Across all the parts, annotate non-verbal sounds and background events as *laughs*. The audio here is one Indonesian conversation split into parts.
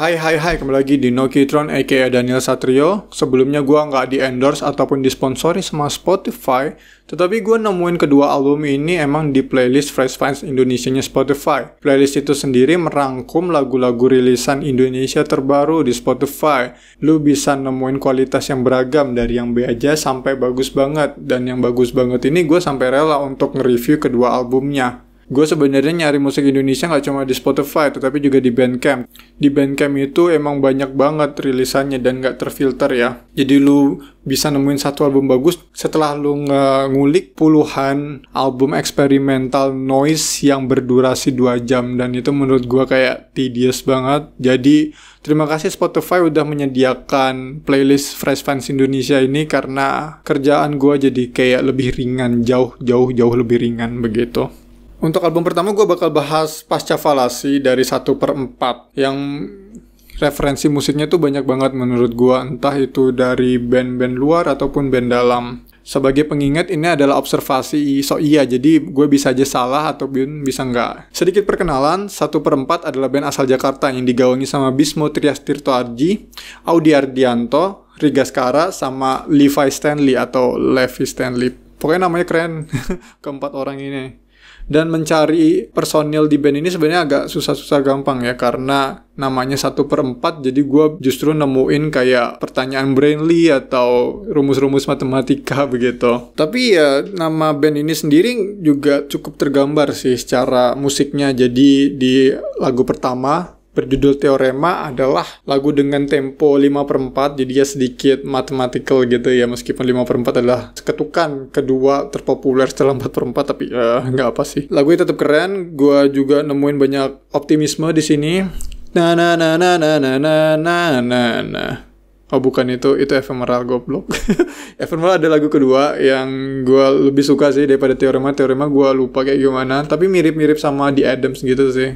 Hai hai hai, kembali lagi di Nokitron aka Daniel Satrio. Sebelumnya gue nggak di endorse ataupun disponsori sama Spotify, tetapi gue nemuin kedua album ini emang di playlist Fresh Finds Indonesia-nya Spotify. Playlist itu sendiri merangkum lagu-lagu rilisan Indonesia terbaru di Spotify. Lu bisa nemuin kualitas yang beragam dari yang B aja sampai bagus banget. Dan yang bagus banget ini gue sampai rela untuk nge-review kedua albumnya gue sebenarnya nyari musik Indonesia nggak cuma di Spotify tetapi juga di Bandcamp di Bandcamp itu emang banyak banget rilisannya dan nggak terfilter ya jadi lu bisa nemuin satu album bagus setelah lu ngulik puluhan album eksperimental noise yang berdurasi 2 jam dan itu menurut gue kayak tedious banget. Jadi terima kasih Spotify udah menyediakan playlist Fresh Fans Indonesia ini karena kerjaan gue jadi kayak lebih ringan, jauh jauh jauh lebih ringan begitu. Untuk album pertama gue bakal bahas Pasca Falasi dari 1 per 4 yang referensi musiknya tuh banyak banget menurut gue entah itu dari band-band luar ataupun band dalam. Sebagai pengingat ini adalah observasi so iya jadi gue bisa aja salah atau bisa enggak. Sedikit perkenalan, satu per 4 adalah band asal Jakarta yang digawangi sama Bismo Trias Tirto Arji, Audi Ardianto, Riga Skara, sama Levi Stanley atau Levi Stanley. Pokoknya namanya keren, *laughs* keempat orang ini dan mencari personil di band ini sebenarnya agak susah-susah gampang ya karena namanya satu per empat jadi gue justru nemuin kayak pertanyaan Brainly atau rumus-rumus matematika *laughs* begitu tapi ya nama band ini sendiri juga cukup tergambar sih secara musiknya jadi di lagu pertama berjudul Teorema adalah lagu dengan tempo 5 per 4 jadi ya sedikit mathematical gitu ya meskipun 5 per 4 adalah ketukan kedua terpopuler setelah 4 per 4 tapi ya uh, nggak apa sih lagu tetap keren gue juga nemuin banyak optimisme di sini na na na na na na na na na na Oh bukan itu, itu Ephemeral goblok. *laughs* Ephemeral ada lagu kedua yang gue lebih suka sih daripada Teorema. Teorema gue lupa kayak gimana, tapi mirip-mirip sama di Adams gitu sih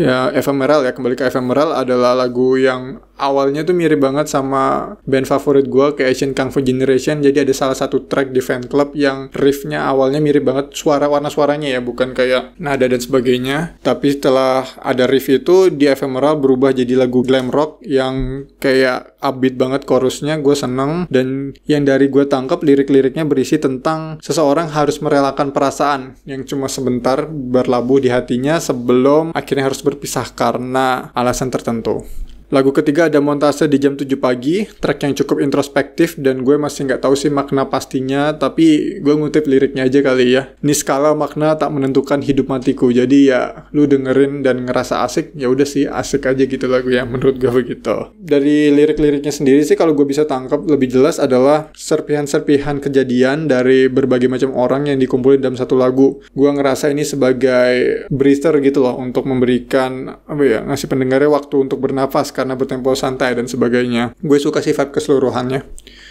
Ya, Ephemeral ya, kembali ke Ephemeral adalah lagu yang awalnya tuh mirip banget sama band favorit gue ke Asian Kung Fu Generation jadi ada salah satu track di fan club yang riffnya awalnya mirip banget suara warna suaranya ya bukan kayak nada dan sebagainya tapi setelah ada riff itu di Ephemeral berubah jadi lagu glam rock yang kayak upbeat banget chorusnya gue seneng dan yang dari gue tangkap lirik-liriknya berisi tentang seseorang harus merelakan perasaan yang cuma sebentar berlabuh di hatinya sebelum akhirnya harus berpisah karena alasan tertentu Lagu ketiga ada montase di jam 7 pagi, track yang cukup introspektif dan gue masih nggak tahu sih makna pastinya, tapi gue ngutip liriknya aja kali ya. Ini skala makna tak menentukan hidup matiku, jadi ya lu dengerin dan ngerasa asik, ya udah sih asik aja gitu lagu yang menurut gue begitu. Dari lirik-liriknya sendiri sih kalau gue bisa tangkap lebih jelas adalah serpihan-serpihan kejadian dari berbagai macam orang yang dikumpulin dalam satu lagu. Gue ngerasa ini sebagai breather gitu loh untuk memberikan apa ya ngasih pendengarnya waktu untuk bernafas karena bertempo santai dan sebagainya. Gue suka sifat keseluruhannya.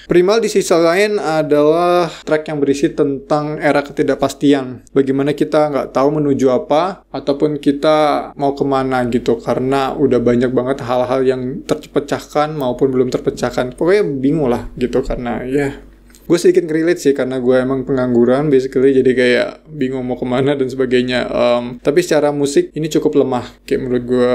Primal di sisi lain adalah track yang berisi tentang era ketidakpastian. Bagaimana kita nggak tahu menuju apa, ataupun kita mau kemana gitu. Karena udah banyak banget hal-hal yang terpecahkan maupun belum terpecahkan. Pokoknya bingung lah gitu karena ya gue sedikit relate sih karena gue emang pengangguran basically jadi kayak bingung mau kemana dan sebagainya um, tapi secara musik ini cukup lemah kayak menurut gue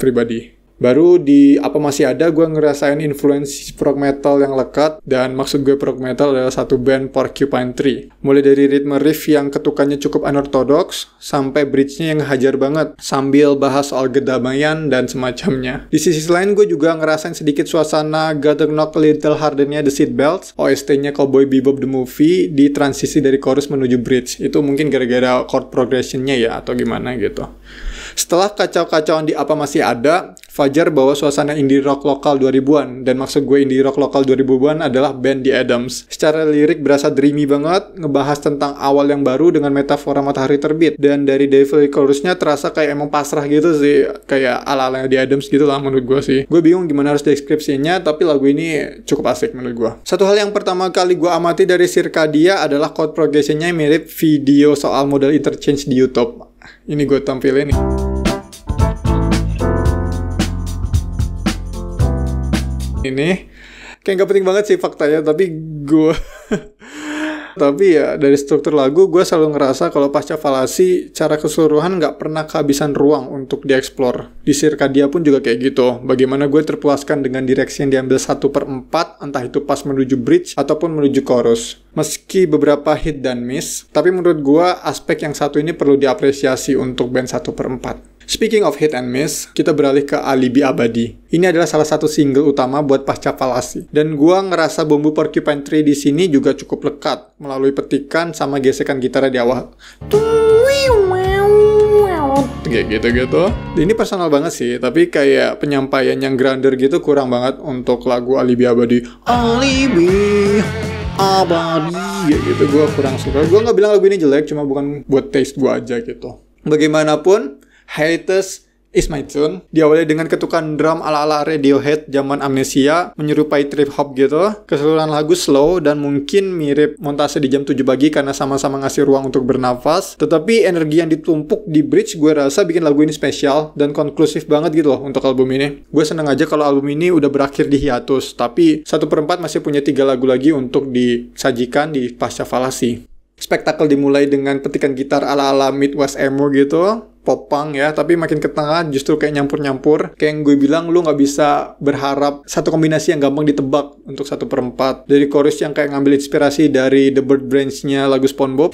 pribadi Baru di apa masih ada gue ngerasain influence prog metal yang lekat dan maksud gue prog metal adalah satu band Porcupine Tree. Mulai dari ritme riff yang ketukannya cukup unorthodox sampai bridge-nya yang hajar banget sambil bahas soal gedamayan dan semacamnya. Di sisi lain gue juga ngerasain sedikit suasana Gotta Knock Little Hardennya The Belts, OST-nya Cowboy Bebop The Movie di transisi dari chorus menuju bridge. Itu mungkin gara-gara chord progression-nya ya atau gimana gitu. Setelah kacau-kacauan di apa masih ada, Fajar bawa suasana indie rock lokal 2000-an. Dan maksud gue indie rock lokal 2000-an adalah band The Adams. Secara lirik berasa dreamy banget, ngebahas tentang awal yang baru dengan metafora matahari terbit. Dan dari Devil Chorusnya terasa kayak emang pasrah gitu sih. Kayak ala-ala The Adams gitu lah menurut gue sih. Gue bingung gimana harus deskripsinya, tapi lagu ini cukup asik menurut gue. Satu hal yang pertama kali gue amati dari Sirkadia adalah chord progressionnya mirip video soal model interchange di YouTube ini gue tampilin nih. Ini kayak gak penting banget sih faktanya, tapi gue *laughs* tapi ya dari struktur lagu gue selalu ngerasa kalau pasca falasi cara keseluruhan nggak pernah kehabisan ruang untuk dieksplor. Di dia pun juga kayak gitu. Bagaimana gue terpuaskan dengan direksi yang diambil satu per empat, entah itu pas menuju bridge ataupun menuju chorus. Meski beberapa hit dan miss, tapi menurut gue aspek yang satu ini perlu diapresiasi untuk band satu per empat. Speaking of hit and miss, kita beralih ke Alibi Abadi. Ini adalah salah satu single utama buat pasca falasi. Dan gua ngerasa bumbu Porcupine Tree di sini juga cukup lekat melalui petikan sama gesekan gitar di awal. Kayak gitu-gitu. Ini personal banget sih, tapi kayak penyampaian yang grander gitu kurang banget untuk lagu Alibi Abadi. Alibi abadi gitu gue kurang suka gue nggak bilang lagu ini jelek cuma bukan buat taste gue aja gitu bagaimanapun Haters Is My Tune. Diawali dengan ketukan drum ala-ala Radiohead zaman amnesia, menyerupai trip hop gitu. Keseluruhan lagu slow dan mungkin mirip montase di jam 7 pagi karena sama-sama ngasih ruang untuk bernafas. Tetapi energi yang ditumpuk di bridge gue rasa bikin lagu ini spesial dan konklusif banget gitu loh untuk album ini. Gue seneng aja kalau album ini udah berakhir di hiatus, tapi satu perempat masih punya tiga lagu lagi untuk disajikan di pasca falasi. Spektakel dimulai dengan petikan gitar ala-ala Midwest Emo gitu, popang ya tapi makin ke tengah justru kayak nyampur-nyampur kayak yang gue bilang lu nggak bisa berharap satu kombinasi yang gampang ditebak untuk satu perempat dari chorus yang kayak ngambil inspirasi dari The Bird Branch-nya lagu SpongeBob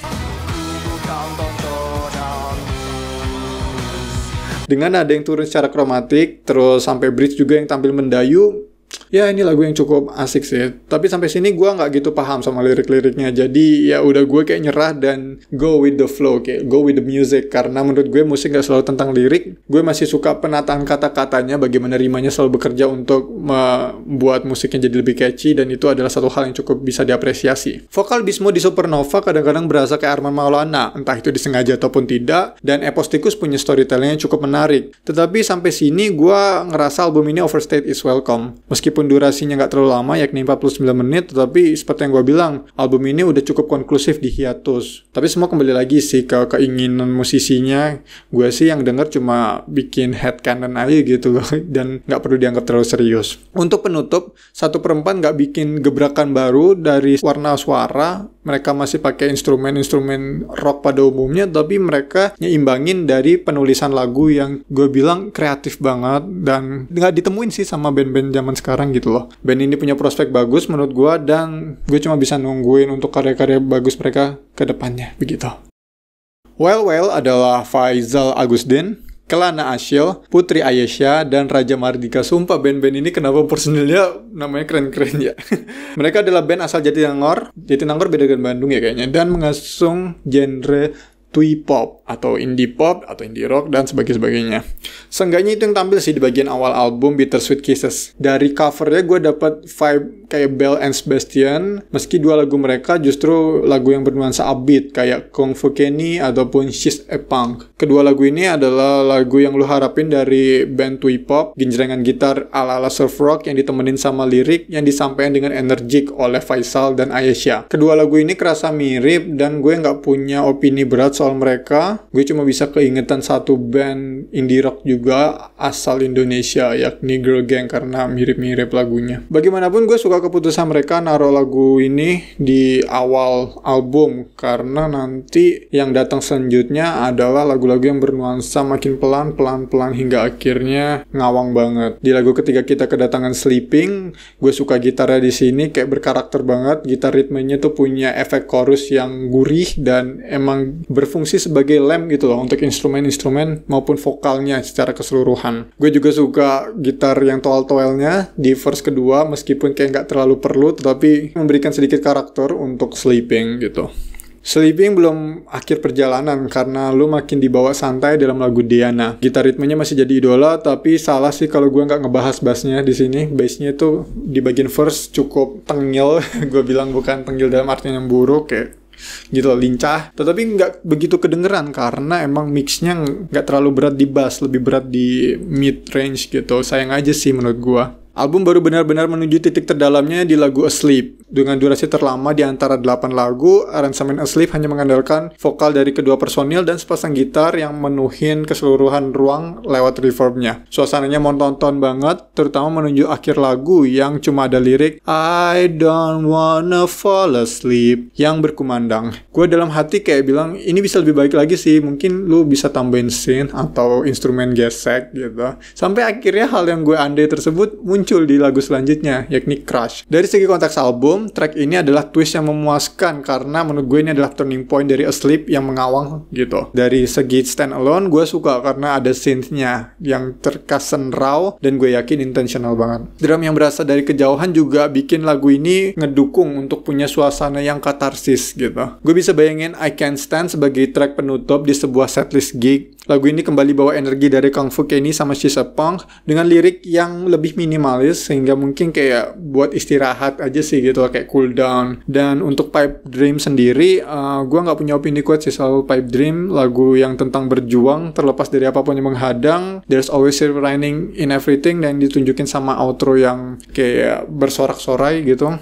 dengan ada yang turun secara kromatik terus sampai bridge juga yang tampil mendayu ya ini lagu yang cukup asik sih tapi sampai sini gue nggak gitu paham sama lirik-liriknya jadi ya udah gue kayak nyerah dan go with the flow kayak go with the music karena menurut gue musik nggak selalu tentang lirik gue masih suka penataan kata-katanya bagaimana rimanya selalu bekerja untuk membuat musiknya jadi lebih catchy dan itu adalah satu hal yang cukup bisa diapresiasi vokal Bismo di Supernova kadang-kadang berasa kayak Arman Maulana entah itu disengaja ataupun tidak dan Epostikus punya storytellingnya cukup menarik tetapi sampai sini gue ngerasa album ini overstate is welcome Meskipun durasinya nggak terlalu lama, yakni 49 menit, tetapi seperti yang gue bilang, album ini udah cukup konklusif di hiatus. Tapi semua kembali lagi sih ke keinginan musisinya. Gue sih yang denger cuma bikin head cannon aja gitu loh, *laughs* dan nggak perlu dianggap terlalu serius. Untuk penutup, satu perempat nggak bikin gebrakan baru dari warna suara. Mereka masih pakai instrumen-instrumen rock pada umumnya, tapi mereka nyimbangin dari penulisan lagu yang gue bilang kreatif banget dan nggak ditemuin sih sama band-band zaman sekarang sekarang gitu loh. Band ini punya prospek bagus menurut gue dan gue cuma bisa nungguin untuk karya-karya bagus mereka ke depannya begitu. Well Well adalah Faizal Agusdin, Kelana Asyil, Putri Ayesha, dan Raja Mardika. Sumpah band-band ini kenapa personilnya namanya keren-keren ya. *laughs* Mereka adalah band asal Jatinangor. Jatinangor beda dengan Bandung ya kayaknya. Dan mengasung genre twee pop atau indie pop atau indie rock dan sebagainya. Seenggaknya itu yang tampil sih di bagian awal album Bittersweet Kisses. Dari covernya gue dapat vibe kayak Bell and Sebastian, meski dua lagu mereka justru lagu yang bernuansa upbeat kayak Kung Fu Kenny ataupun She's a Punk. Kedua lagu ini adalah lagu yang lu harapin dari band Twee Pop, genjrengan gitar ala-ala surf rock yang ditemenin sama lirik yang disampaikan dengan energik oleh Faisal dan Ayesha. Kedua lagu ini kerasa mirip dan gue nggak punya opini berat soal mereka. Gue cuma bisa keingetan satu band indie rock juga asal Indonesia yakni Girl Gang karena mirip-mirip lagunya. Bagaimanapun gue suka keputusan mereka naruh lagu ini di awal album karena nanti yang datang selanjutnya adalah lagu-lagu yang bernuansa makin pelan pelan-pelan hingga akhirnya ngawang banget. Di lagu ketiga kita kedatangan Sleeping, gue suka gitarnya di sini kayak berkarakter banget. Gitar ritmenya tuh punya efek chorus yang gurih dan emang berfungsi sebagai lem gitu loh untuk instrumen-instrumen maupun vokalnya secara keseluruhan. Gue juga suka gitar yang toel-toelnya di verse kedua meskipun kayak nggak terlalu perlu tetapi memberikan sedikit karakter untuk sleeping gitu. Sleeping belum akhir perjalanan karena lu makin dibawa santai dalam lagu Diana. Gitar ritmenya masih jadi idola, tapi salah sih kalau gue nggak ngebahas bassnya di sini. Bassnya itu di bagian verse cukup tengil. *laughs* gue bilang bukan tengil dalam artinya yang buruk kayak gitu lincah tetapi nggak begitu kedengeran karena emang mixnya nggak terlalu berat di bass lebih berat di mid range gitu sayang aja sih menurut gue. Album baru benar-benar menuju titik terdalamnya di lagu Asleep. Dengan durasi terlama di antara 8 lagu, aransemen Asleep hanya mengandalkan vokal dari kedua personil dan sepasang gitar yang menuhin keseluruhan ruang lewat reverbnya. Suasananya monoton banget, terutama menuju akhir lagu yang cuma ada lirik I don't wanna fall asleep yang berkumandang. Gue dalam hati kayak bilang, ini bisa lebih baik lagi sih, mungkin lu bisa tambahin synth atau instrumen gesek gitu. Sampai akhirnya hal yang gue andai tersebut muncul muncul di lagu selanjutnya, yakni Crush. Dari segi konteks album, track ini adalah twist yang memuaskan karena menurut gue ini adalah turning point dari Asleep yang mengawang gitu. Dari segi stand alone, gue suka karena ada synth-nya yang terkesan raw dan gue yakin intentional banget. Drum yang berasal dari kejauhan juga bikin lagu ini ngedukung untuk punya suasana yang katarsis gitu. Gue bisa bayangin I Can't Stand sebagai track penutup di sebuah setlist gig Lagu ini kembali bawa energi dari Kung Fu Kenny sama She's a Punk dengan lirik yang lebih minimalis sehingga mungkin kayak buat istirahat aja sih gitu kayak cool down. Dan untuk Pipe Dream sendiri, uh, eh, gue nggak punya opini kuat sih soal Pipe Dream, lagu yang tentang berjuang terlepas dari apapun yang menghadang. There's always silver lining in everything dan ditunjukin sama outro yang kayak bersorak-sorai gitu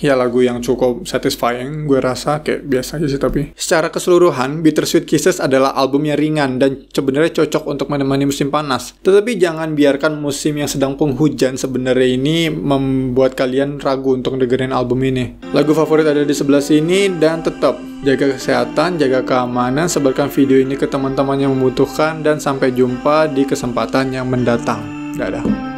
ya lagu yang cukup satisfying gue rasa kayak biasa aja sih tapi secara keseluruhan Bittersweet Kisses adalah album yang ringan dan sebenarnya cocok untuk menemani musim panas tetapi jangan biarkan musim yang sedang penghujan sebenarnya ini membuat kalian ragu untuk dengerin album ini lagu favorit ada di sebelah sini dan tetap jaga kesehatan, jaga keamanan, sebarkan video ini ke teman-teman yang membutuhkan dan sampai jumpa di kesempatan yang mendatang. Dadah.